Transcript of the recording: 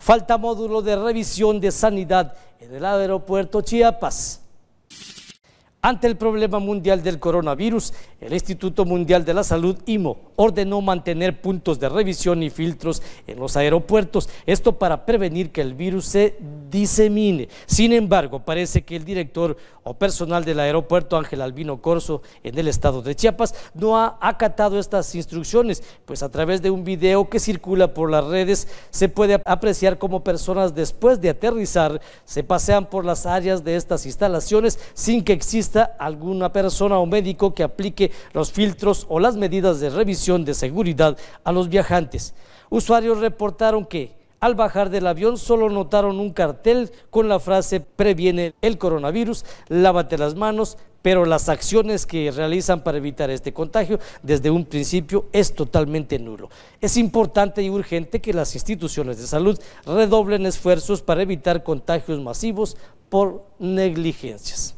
Falta módulo de revisión de sanidad en el aeropuerto Chiapas. Ante el problema mundial del coronavirus, el Instituto Mundial de la Salud, IMO, ordenó mantener puntos de revisión y filtros en los aeropuertos, esto para prevenir que el virus se disemine. Sin embargo, parece que el director o personal del aeropuerto Ángel Albino Corso en el estado de Chiapas no ha acatado estas instrucciones, pues a través de un video que circula por las redes se puede apreciar cómo personas después de aterrizar se pasean por las áreas de estas instalaciones sin que exista alguna persona o médico que aplique los filtros o las medidas de revisión de seguridad a los viajantes. Usuarios reportaron que al bajar del avión solo notaron un cartel con la frase previene el coronavirus, lávate las manos, pero las acciones que realizan para evitar este contagio desde un principio es totalmente nulo. Es importante y urgente que las instituciones de salud redoblen esfuerzos para evitar contagios masivos por negligencias.